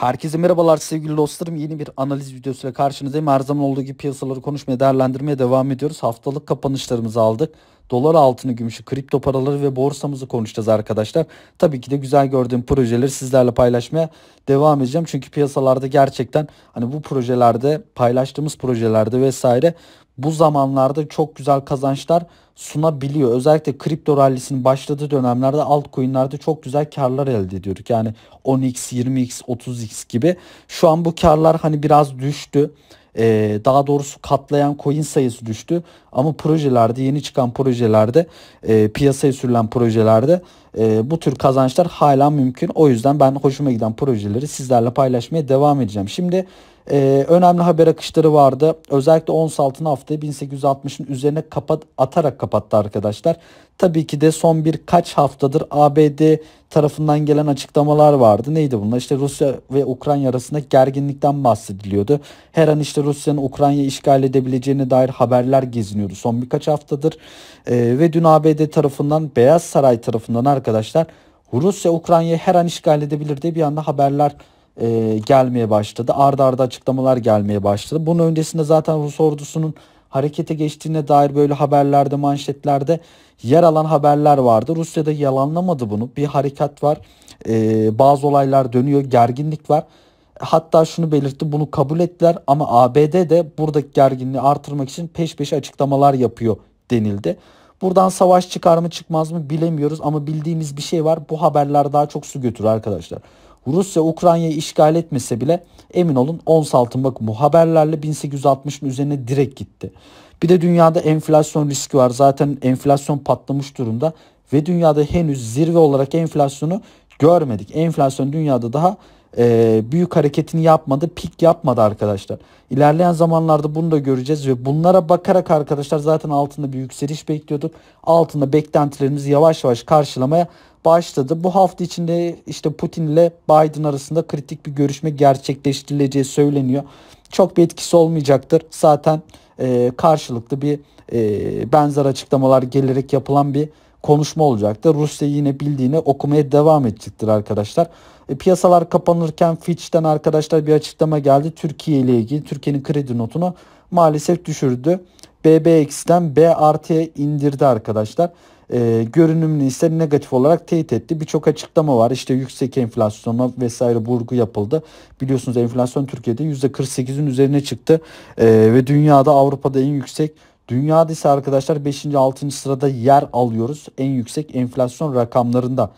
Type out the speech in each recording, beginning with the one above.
Herkese merhabalar sevgili dostlarım. Yeni bir analiz videosuyla karşınızdayım. Her zaman olduğu gibi piyasaları konuşmaya, değerlendirmeye devam ediyoruz. Haftalık kapanışlarımızı aldık. Dolar altını, gümüşü, kripto paraları ve borsamızı konuşacağız arkadaşlar. Tabii ki de güzel gördüğüm projeleri sizlerle paylaşmaya devam edeceğim. Çünkü piyasalarda gerçekten hani bu projelerde, paylaştığımız projelerde vesaire bu zamanlarda çok güzel kazançlar sunabiliyor. Özellikle kripto rallisinin başladığı dönemlerde altcoin'lerde çok güzel karlar elde ediyorduk. Yani 10x, 20x, 30x gibi. Şu an bu karlar hani biraz düştü. Ee, daha doğrusu katlayan coin sayısı düştü. Ama projelerde yeni çıkan projelerde e, piyasaya sürülen projelerde e, bu tür kazançlar hala mümkün. O yüzden ben hoşuma giden projeleri sizlerle paylaşmaya devam edeceğim. Şimdi e, önemli haber akışları vardı. Özellikle ons altın haftayı 1860'ın üzerine kapat atarak kapattı arkadaşlar. Tabii ki de son birkaç haftadır ABD tarafından gelen açıklamalar vardı. Neydi bunlar? İşte Rusya ve Ukrayna arasında gerginlikten bahsediliyordu. Her an işte Rusya'nın Ukrayna işgal edebileceğine dair haberler geziniyordu son birkaç haftadır. E, ve dün ABD tarafından Beyaz Saray tarafından arkadaşlar Rusya Ukrayna'yı her an işgal edebilir diye bir anda haberler e, gelmeye başladı. Arda arda açıklamalar gelmeye başladı. Bunun öncesinde zaten Rus ordusunun harekete geçtiğine dair böyle haberlerde manşetlerde yer alan haberler vardı. Rusya da yalanlamadı bunu. Bir harekat var. E, bazı olaylar dönüyor. Gerginlik var. Hatta şunu belirtti bunu kabul ettiler ama ABD de buradaki gerginliği artırmak için peş peşe açıklamalar yapıyor denildi. Buradan savaş çıkar mı çıkmaz mı bilemiyoruz ama bildiğimiz bir şey var. Bu haberler daha çok su götürür arkadaşlar. Rusya Ukrayna'yı işgal etmese bile emin olun ons altın Bakın bu haberlerle 1860'ın üzerine direkt gitti. Bir de dünyada enflasyon riski var. Zaten enflasyon patlamış durumda ve dünyada henüz zirve olarak enflasyonu görmedik. Enflasyon dünyada daha e, büyük hareketini yapmadı, pik yapmadı arkadaşlar. İlerleyen zamanlarda bunu da göreceğiz ve bunlara bakarak arkadaşlar zaten altında bir yükseliş bekliyorduk. Altında beklentilerimiz yavaş yavaş karşılamaya başladı. Bu hafta içinde işte Putin ile Biden arasında kritik bir görüşme gerçekleştirileceği söyleniyor. Çok bir etkisi olmayacaktır. Zaten e, karşılıklı bir e, benzer açıklamalar gelerek yapılan bir konuşma olacaktır. Rusya yine bildiğini okumaya devam edecektir arkadaşlar. E, piyasalar kapanırken Fitch'ten arkadaşlar bir açıklama geldi. Türkiye ile ilgili Türkiye'nin kredi notunu maalesef düşürdü. BB-'den B artıya indirdi arkadaşlar. E, görünümünü ise negatif olarak teyit etti. Birçok açıklama var. İşte yüksek enflasyona vesaire vurgu yapıldı. Biliyorsunuz enflasyon Türkiye'de %48'in üzerine çıktı. E, ve dünyada Avrupa'da en yüksek Dünyada ise arkadaşlar 5. 6. sırada yer alıyoruz. En yüksek enflasyon rakamlarında.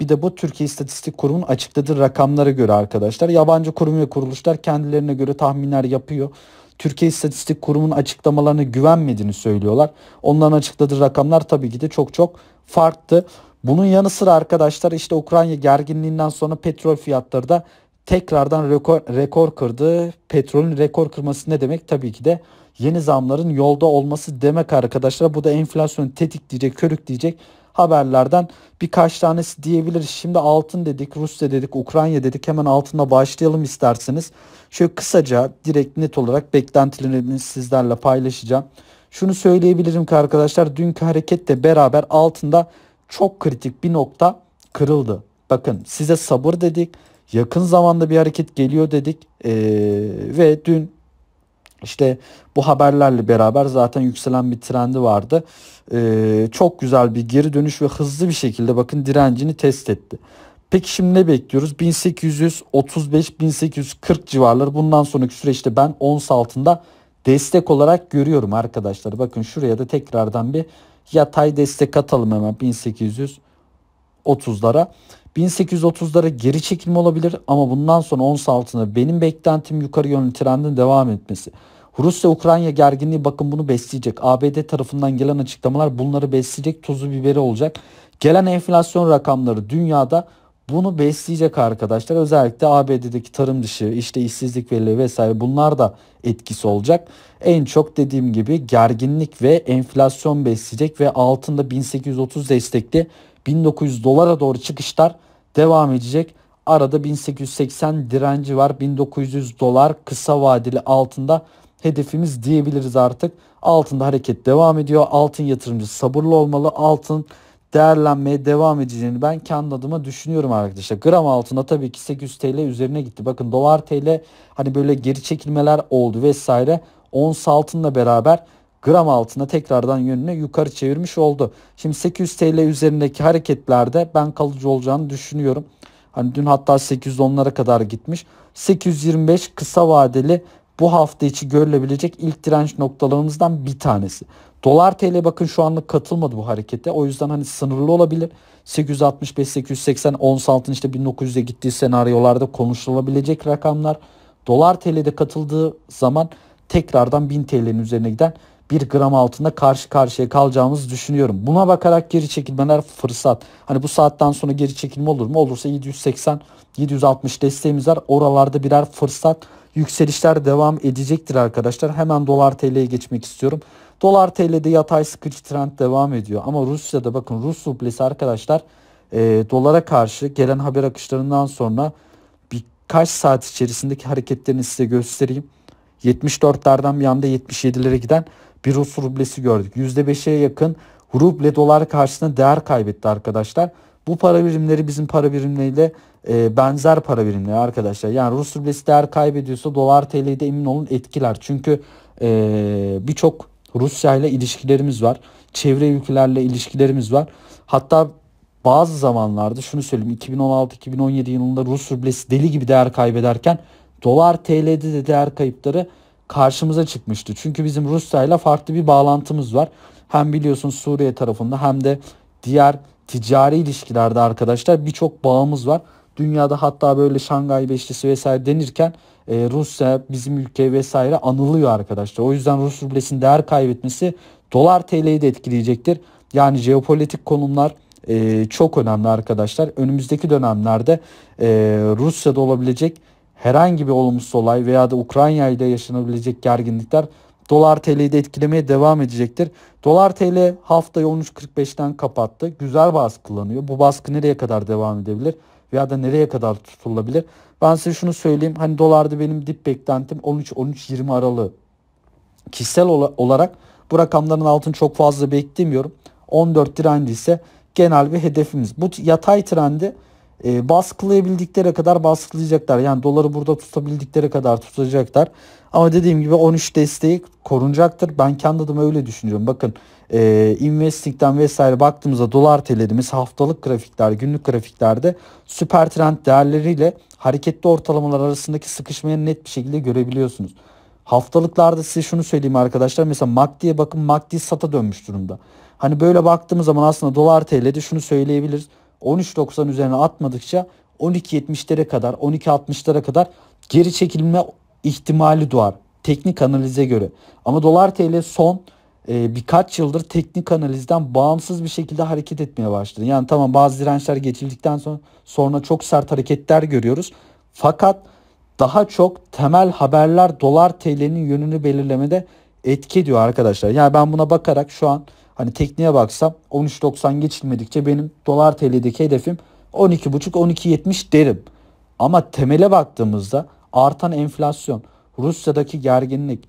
Bir de bu Türkiye İstatistik Kurumu'nun açıkladığı rakamlara göre arkadaşlar. Yabancı kurum ve kuruluşlar kendilerine göre tahminler yapıyor. Türkiye İstatistik Kurumu'nun açıklamalarına güvenmediğini söylüyorlar. Onların açıkladığı rakamlar tabii ki de çok çok farklı. Bunun yanı sıra arkadaşlar işte Ukrayna gerginliğinden sonra petrol fiyatları da tekrardan rekor, rekor kırdı. Petrolün rekor kırması ne demek? Tabii ki de yeni zamların yolda olması demek arkadaşlar. Bu da enflasyonu tetikleyecek, körükleyecek haberlerden birkaç tanesi diyebiliriz. Şimdi altın dedik, Rusya dedik, Ukrayna dedik. Hemen altına başlayalım isterseniz. Şöyle kısaca direkt net olarak beklentilerimi sizlerle paylaşacağım. Şunu söyleyebilirim ki arkadaşlar dünkü hareketle beraber altında çok kritik bir nokta kırıldı. Bakın size sabır dedik. Yakın zamanda bir hareket geliyor dedik. Ee, ve dün işte bu haberlerle beraber zaten yükselen bir trendi vardı. Ee, çok güzel bir geri dönüş ve hızlı bir şekilde bakın direncini test etti. Peki şimdi ne bekliyoruz? 1835-1840 civarları bundan sonraki süreçte ben ons altında destek olarak görüyorum arkadaşlar. Bakın şuraya da tekrardan bir yatay destek atalım hemen 1830'lara. 1830'lara geri çekilme olabilir ama bundan sonra ons altında benim beklentim yukarı yönlü trendin devam etmesi. Rusya-Ukrayna gerginliği bakın bunu besleyecek. ABD tarafından gelen açıklamalar bunları besleyecek tuzu biberi olacak. Gelen enflasyon rakamları dünyada bunu besleyecek arkadaşlar. Özellikle ABD'deki tarım dışı işte işsizlik verileri vesaire bunlar da etkisi olacak. En çok dediğim gibi gerginlik ve enflasyon besleyecek ve altında 1830 destekli 1900 dolara doğru çıkışlar devam edecek. Arada 1880 direnci var. 1900 dolar kısa vadeli altında hedefimiz diyebiliriz artık. Altında hareket devam ediyor. Altın yatırımcısı sabırlı olmalı. Altın değerlenmeye devam edeceğini ben kendi adıma düşünüyorum arkadaşlar. Gram altına tabii ki 800 TL üzerine gitti. Bakın dolar TL hani böyle geri çekilmeler oldu vesaire. Ons altınla beraber gram altına tekrardan yönünü yukarı çevirmiş oldu. Şimdi 800 TL üzerindeki hareketlerde ben kalıcı olacağını düşünüyorum. Hani dün hatta 810'lara kadar gitmiş. 825 kısa vadeli bu hafta içi görülebilecek ilk direnç noktalarımızdan bir tanesi. Dolar TL bakın şu anlık katılmadı bu harekete. O yüzden hani sınırlı olabilir. 865 880 ons altın işte 1900'e gittiği senaryolarda konuşulabilecek rakamlar. Dolar TL'de katıldığı zaman tekrardan 1000 TL'nin üzerine giden 1 gram altında karşı karşıya kalacağımızı düşünüyorum. Buna bakarak geri çekilmeler fırsat. Hani bu saatten sonra geri çekilme olur mu? Olursa 780 760 desteğimiz var. Oralarda birer fırsat yükselişler devam edecektir arkadaşlar. Hemen dolar TL'ye geçmek istiyorum. Dolar TL'de yatay sıkıcı trend devam ediyor. Ama Rusya'da bakın Rus rublesi arkadaşlar e, dolara karşı gelen haber akışlarından sonra birkaç saat içerisindeki hareketlerini size göstereyim. 74'lerden bir anda 77'lere giden bir Rus rublesi gördük. %5'e yakın ruble dolar karşısında değer kaybetti arkadaşlar. Bu para birimleri bizim para birimleriyle e, benzer para birimleri arkadaşlar. Yani Rus rublesi değer kaybediyorsa dolar TL'de emin olun etkiler. Çünkü e, birçok Rusya ile ilişkilerimiz var. Çevre ülkelerle ilişkilerimiz var. Hatta bazı zamanlarda şunu söyleyeyim 2016-2017 yılında Rus rublesi deli gibi değer kaybederken dolar TL'de de değer kayıpları karşımıza çıkmıştı. Çünkü bizim Rusya ile farklı bir bağlantımız var. Hem biliyorsun Suriye tarafında hem de diğer ticari ilişkilerde arkadaşlar birçok bağımız var. Dünyada hatta böyle Şangay Beşlisi vesaire denirken e, Rusya, bizim ülke vesaire anılıyor arkadaşlar. O yüzden Rus rublesinin değer kaybetmesi dolar TL'yi de etkileyecektir. Yani jeopolitik konumlar e, çok önemli arkadaşlar. Önümüzdeki dönemlerde e, Rusya'da olabilecek herhangi bir olumsuz olay veya da Ukrayna'da yaşanabilecek gerginlikler Dolar TL'yi de etkilemeye devam edecektir. Dolar TL hafta 13.45'ten kapattı. Güzel baskı kullanıyor. Bu baskı nereye kadar devam edebilir? Veya da nereye kadar tutulabilir? Ben size şunu söyleyeyim. Hani dolarda benim dip beklentim 13-13-20 aralığı. Kişisel olarak bu rakamların altını çok fazla beklemiyorum. 14 trendi ise genel bir hedefimiz. Bu yatay trendi e, baskılayabildikleri kadar baskılayacaklar. Yani doları burada tutabildikleri kadar tutacaklar. Ama dediğim gibi 13 desteği korunacaktır. Ben kendi adıma öyle düşünüyorum. Bakın e, investing'den vesaire baktığımızda dolar telerimiz haftalık grafikler, günlük grafiklerde süper trend değerleriyle hareketli ortalamalar arasındaki sıkışmayı net bir şekilde görebiliyorsunuz. Haftalıklarda size şunu söyleyeyim arkadaşlar. Mesela MACD'ye bakın MACD sata dönmüş durumda. Hani böyle baktığımız zaman aslında dolar TL'de şunu söyleyebiliriz. 13.90 üzerine atmadıkça 12.70'lere kadar 12.60'lara kadar geri çekilme ihtimali doğar teknik analize göre. Ama dolar TL son e, birkaç yıldır teknik analizden bağımsız bir şekilde hareket etmeye başladı. Yani tamam bazı dirençler geçildikten sonra sonra çok sert hareketler görüyoruz. Fakat daha çok temel haberler dolar TL'nin yönünü belirlemede etki ediyor arkadaşlar. Yani ben buna bakarak şu an Hani tekniğe baksam 13.90 geçilmedikçe benim dolar TL'deki hedefim 12.5-12.70 derim. Ama temele baktığımızda artan enflasyon, Rusya'daki gerginlik,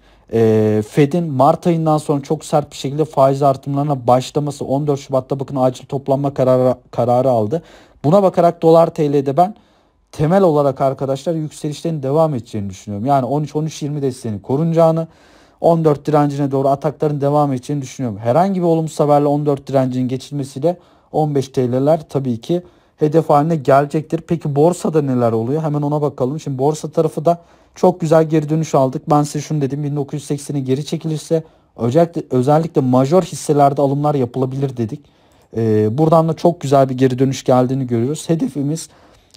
Fed'in Mart ayından sonra çok sert bir şekilde faiz artımlarına başlaması 14 Şubat'ta bakın acil toplanma kararı, kararı aldı. Buna bakarak dolar TL'de ben temel olarak arkadaşlar yükselişlerin devam edeceğini düşünüyorum. Yani 13 1320 20 desteğini korunacağını, 14 direncine doğru atakların devam edeceğini düşünüyorum. Herhangi bir olumsuz haberle 14 direncinin geçilmesiyle 15 TL'ler tabii ki hedef haline gelecektir. Peki borsada neler oluyor? Hemen ona bakalım. Şimdi borsa tarafı da çok güzel geri dönüş aldık. Ben size şunu dedim 1980'e geri çekilirse özellikle, özellikle major hisselerde alımlar yapılabilir dedik. Ee, buradan da çok güzel bir geri dönüş geldiğini görüyoruz. Hedefimiz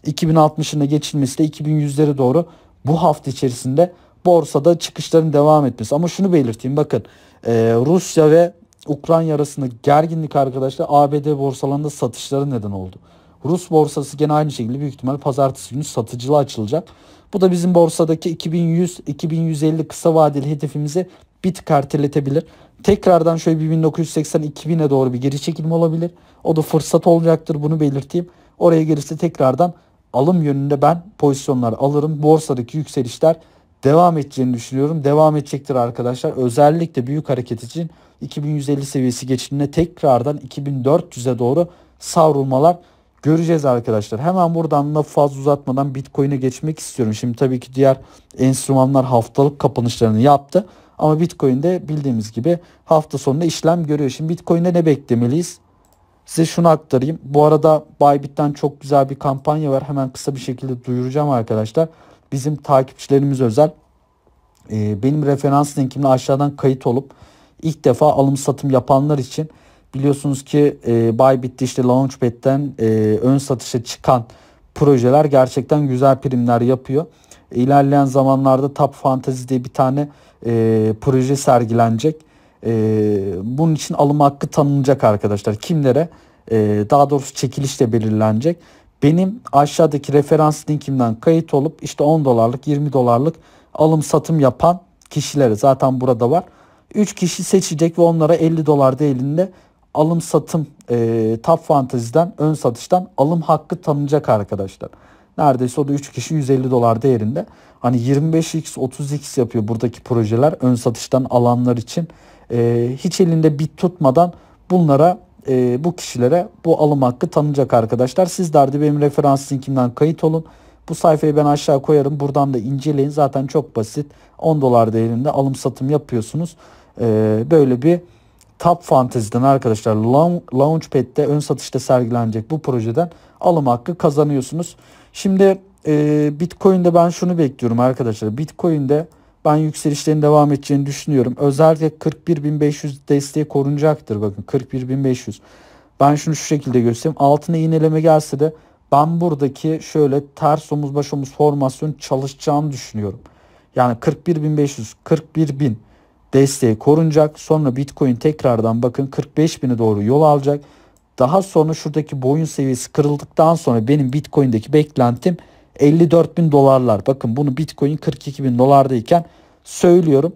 2060'ına geçilmesi de 2100'lere doğru bu hafta içerisinde borsada çıkışların devam etmesi. Ama şunu belirteyim bakın e, Rusya ve Ukrayna arasında gerginlik arkadaşlar ABD borsalarında satışlara neden oldu. Rus borsası gene aynı şekilde büyük ihtimal pazartesi günü satıcılı açılacak. Bu da bizim borsadaki 2100-2150 kısa vadeli hedefimizi bir tık erteletebilir. Tekrardan şöyle bir 1980-2000'e doğru bir geri çekilme olabilir. O da fırsat olacaktır bunu belirteyim. Oraya gelirse tekrardan alım yönünde ben pozisyonlar alırım. Borsadaki yükselişler devam edeceğini düşünüyorum. Devam edecektir arkadaşlar. Özellikle büyük hareket için 2150 seviyesi geçtiğinde tekrardan 2400'e doğru savrulmalar göreceğiz arkadaşlar. Hemen buradan da fazla uzatmadan Bitcoin'e geçmek istiyorum. Şimdi tabii ki diğer enstrümanlar haftalık kapanışlarını yaptı. Ama Bitcoin'de bildiğimiz gibi hafta sonunda işlem görüyor. Şimdi Bitcoin'de ne beklemeliyiz? Size şunu aktarayım. Bu arada Bybit'ten çok güzel bir kampanya var. Hemen kısa bir şekilde duyuracağım arkadaşlar bizim takipçilerimiz özel e, benim referans linkimle aşağıdan kayıt olup ilk defa alım satım yapanlar için biliyorsunuz ki e, Bybit'te işte Launchpad'den e, ön satışa çıkan projeler gerçekten güzel primler yapıyor. E, ilerleyen zamanlarda Tap Fantasy diye bir tane e, proje sergilenecek. E, bunun için alım hakkı tanınacak arkadaşlar. Kimlere? E, daha doğrusu çekilişle belirlenecek. Benim aşağıdaki referans linkimden kayıt olup işte 10 dolarlık 20 dolarlık alım satım yapan kişileri zaten burada var. 3 kişi seçecek ve onlara 50 dolar değerinde alım satım e, Top Fantasy'den ön satıştan alım hakkı tanınacak arkadaşlar. Neredeyse o da 3 kişi 150 dolar değerinde. Hani 25x 30x yapıyor buradaki projeler ön satıştan alanlar için. E, hiç elinde bit tutmadan bunlara e, bu kişilere bu alım hakkı tanınacak arkadaşlar. siz de benim referans linkimden kayıt olun. Bu sayfayı ben aşağı koyarım. Buradan da inceleyin. Zaten çok basit. 10 dolar değerinde alım satım yapıyorsunuz. E, böyle bir Top Fantasy'den arkadaşlar Launchpad'de ön satışta sergilenecek bu projeden alım hakkı kazanıyorsunuz. Şimdi e, Bitcoin'de ben şunu bekliyorum arkadaşlar. Bitcoin'de ben yükselişlerin devam edeceğini düşünüyorum. Özellikle 41.500 desteği korunacaktır bakın 41.500. Ben şunu şu şekilde göstereyim. Altına iğneleme gelse de ben buradaki şöyle ters omuz baş omuz formasyon çalışacağını düşünüyorum. Yani 41.500, 41.000 desteği korunacak. Sonra Bitcoin tekrardan bakın 45.000'e doğru yol alacak. Daha sonra şuradaki boyun seviyesi kırıldıktan sonra benim Bitcoin'deki beklentim 54 bin dolarlar. Bakın bunu Bitcoin 42 bin dolardayken söylüyorum.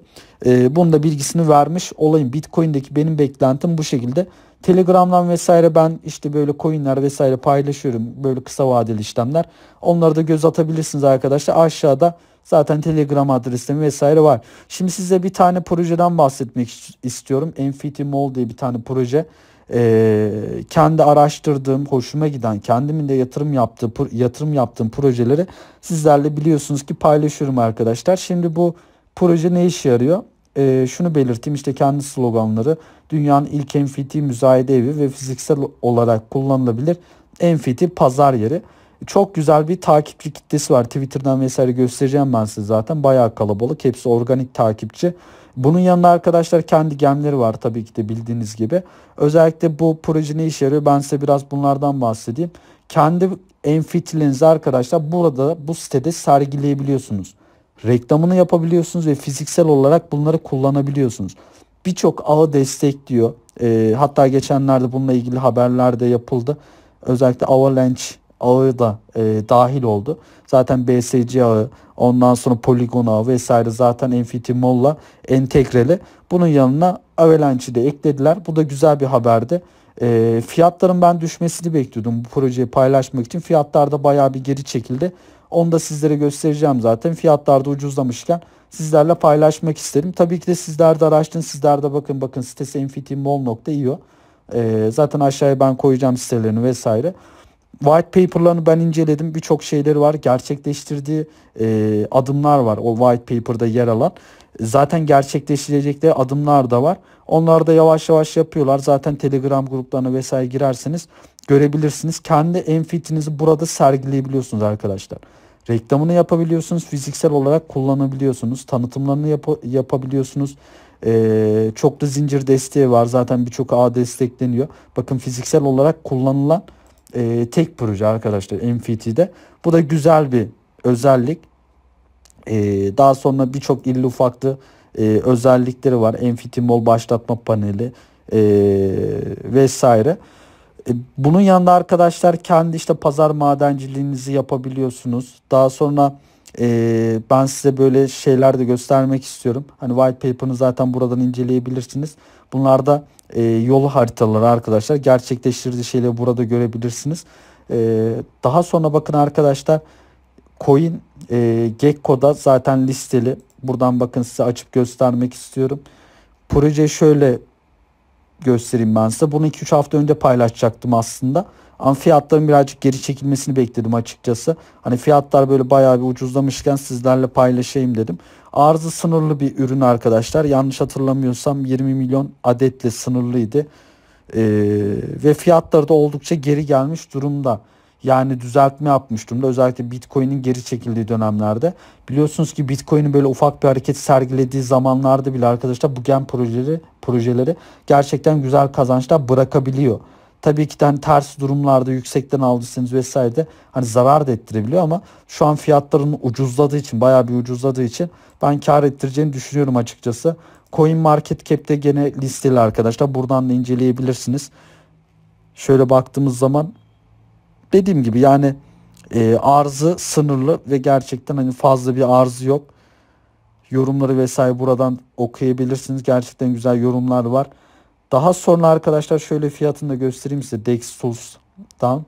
E, bunun da bilgisini vermiş olayım. Bitcoin'deki benim beklentim bu şekilde. Telegram'dan vesaire ben işte böyle coinler vesaire paylaşıyorum. Böyle kısa vadeli işlemler. Onlara da göz atabilirsiniz arkadaşlar. Aşağıda zaten Telegram adresimi vesaire var. Şimdi size bir tane projeden bahsetmek istiyorum. NFT Mall diye bir tane proje e, kendi araştırdığım, hoşuma giden, kendimin de yatırım yaptığı yatırım yaptığım projeleri sizlerle biliyorsunuz ki paylaşıyorum arkadaşlar. Şimdi bu proje ne işe yarıyor? E, şunu belirteyim işte kendi sloganları dünyanın ilk NFT müzayede evi ve fiziksel olarak kullanılabilir NFT pazar yeri. Çok güzel bir takipçi kitlesi var. Twitter'dan vesaire göstereceğim ben size zaten. Bayağı kalabalık. Hepsi organik takipçi. Bunun yanında arkadaşlar kendi gemleri var tabii ki de bildiğiniz gibi. Özellikle bu proje ne işe yarıyor ben size biraz bunlardan bahsedeyim. Kendi enfitilinizi arkadaşlar burada bu sitede sergileyebiliyorsunuz. Reklamını yapabiliyorsunuz ve fiziksel olarak bunları kullanabiliyorsunuz. Birçok ağı destekliyor. E, hatta geçenlerde bununla ilgili haberler de yapıldı. Özellikle Avalanche ağı da e, dahil oldu. Zaten BSC ağı, ondan sonra poligon ağı vesaire zaten NFT Mall'la entegreli. Bunun yanına Avalanche'i de eklediler. Bu da güzel bir haberdi. E, fiyatların ben düşmesini bekliyordum bu projeyi paylaşmak için. Fiyatlarda baya bir geri çekildi. Onu da sizlere göstereceğim zaten. Fiyatlarda ucuzlamışken sizlerle paylaşmak isterim. Tabii ki de sizler de araştırın. Sizler de bakın bakın sitesi nfitmall.io. E, zaten aşağıya ben koyacağım sitelerini vesaire. White paper'larını ben inceledim. Birçok şeyleri var. Gerçekleştirdiği e, adımlar var. O white paper'da yer alan. Zaten gerçekleştirecekleri adımlar da var. Onlar da yavaş yavaş yapıyorlar. Zaten Telegram gruplarına vesaire girerseniz görebilirsiniz. Kendi enfitinizi burada sergileyebiliyorsunuz arkadaşlar. Reklamını yapabiliyorsunuz. Fiziksel olarak kullanabiliyorsunuz. Tanıtımlarını yap- yapabiliyorsunuz. Ee, çok da zincir desteği var. Zaten birçok ağ destekleniyor. Bakın fiziksel olarak kullanılan e, tek proje arkadaşlar MFT'de. Bu da güzel bir özellik. E, daha sonra birçok illi ufaklı e, özellikleri var. MFT Mall başlatma paneli e, vesaire. E, bunun yanında arkadaşlar kendi işte pazar madenciliğinizi yapabiliyorsunuz. Daha sonra ee, ben size böyle şeyler de göstermek istiyorum. Hani white paper'ını zaten buradan inceleyebilirsiniz. Bunlarda e, yolu haritaları arkadaşlar gerçekleştirdiği şeyleri burada görebilirsiniz. E, daha sonra bakın arkadaşlar coin e, Gecko'da zaten listeli. Buradan bakın size açıp göstermek istiyorum. Proje şöyle göstereyim ben size. Bunu 2-3 hafta önce paylaşacaktım aslında. Ama fiyatların birazcık geri çekilmesini bekledim açıkçası. Hani fiyatlar böyle bayağı bir ucuzlamışken sizlerle paylaşayım dedim. Arzı sınırlı bir ürün arkadaşlar. Yanlış hatırlamıyorsam 20 milyon adetle sınırlıydı. Ee, ve fiyatları da oldukça geri gelmiş durumda. Yani düzeltme yapmış durumda. Özellikle Bitcoin'in geri çekildiği dönemlerde. Biliyorsunuz ki Bitcoin'in böyle ufak bir hareket sergilediği zamanlarda bile arkadaşlar bu gen projeleri, projeleri gerçekten güzel kazançlar bırakabiliyor. Tabii ki de hani ters durumlarda yüksekten aldıysanız vesaire de hani zarar da ettirebiliyor ama şu an fiyatların ucuzladığı için bayağı bir ucuzladığı için ben kar ettireceğini düşünüyorum açıkçası. Coin Market Cap'te gene listeli arkadaşlar. Buradan da inceleyebilirsiniz. Şöyle baktığımız zaman dediğim gibi yani e, arzı sınırlı ve gerçekten hani fazla bir arzı yok. Yorumları vesaire buradan okuyabilirsiniz. Gerçekten güzel yorumlar var. Daha sonra arkadaşlar şöyle fiyatını da göstereyim size. Dexus'tan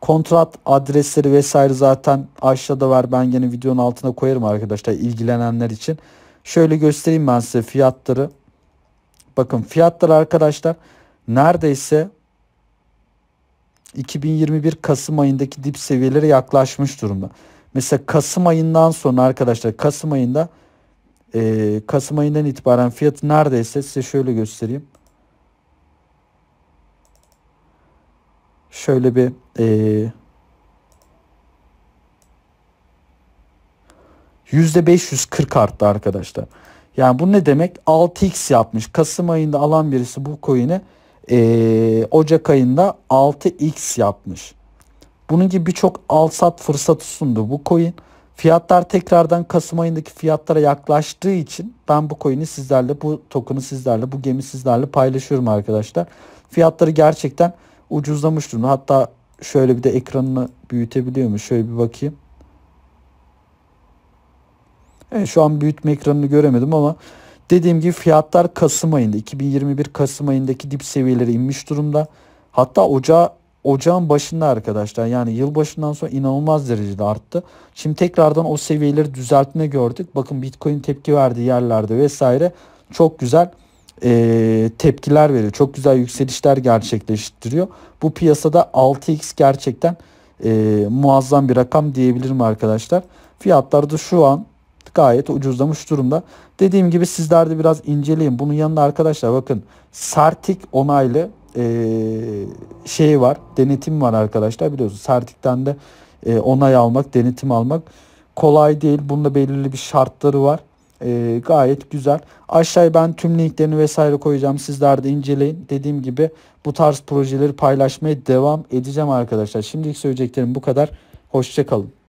kontrat adresleri vesaire zaten aşağıda var. Ben yine videonun altına koyarım arkadaşlar ilgilenenler için. Şöyle göstereyim ben size fiyatları. Bakın fiyatlar arkadaşlar neredeyse 2021 Kasım ayındaki dip seviyelere yaklaşmış durumda. Mesela Kasım ayından sonra arkadaşlar Kasım ayında e, Kasım ayından itibaren fiyatı neredeyse size şöyle göstereyim. Şöyle bir e, %540 arttı arkadaşlar. Yani bu ne demek? 6x yapmış. Kasım ayında alan birisi bu coin'i e, Ocak ayında 6x yapmış. Bunun gibi birçok al sat fırsatı sundu bu coin. Fiyatlar tekrardan Kasım ayındaki fiyatlara yaklaştığı için ben bu coin'i sizlerle, bu token'ı sizlerle, bu gemi sizlerle paylaşıyorum arkadaşlar. Fiyatları gerçekten ucuzlamış durumda. Hatta şöyle bir de ekranını büyütebiliyor mu? Şöyle bir bakayım. Evet, şu an büyütme ekranını göremedim ama dediğim gibi fiyatlar Kasım ayında 2021 Kasım ayındaki dip seviyeleri inmiş durumda. Hatta ocağa ocağın başında arkadaşlar yani yılbaşından sonra inanılmaz derecede arttı. Şimdi tekrardan o seviyeleri düzeltme gördük. Bakın Bitcoin tepki verdiği yerlerde vesaire çok güzel e, tepkiler veriyor. Çok güzel yükselişler gerçekleştiriyor. Bu piyasada 6x gerçekten e, muazzam bir rakam diyebilirim arkadaşlar. Fiyatlar da şu an gayet ucuzlamış durumda. Dediğim gibi sizler de biraz inceleyin. Bunun yanında arkadaşlar bakın Sertik onaylı e, şey var, denetim var arkadaşlar biliyorsunuz. Sertik'ten de e, onay almak, denetim almak kolay değil. Bunda belirli bir şartları var. E, gayet güzel. Aşağıya ben tüm linklerini vesaire koyacağım. Sizler de inceleyin. Dediğim gibi bu tarz projeleri paylaşmaya devam edeceğim arkadaşlar. Şimdilik söyleyeceklerim bu kadar. Hoşçakalın.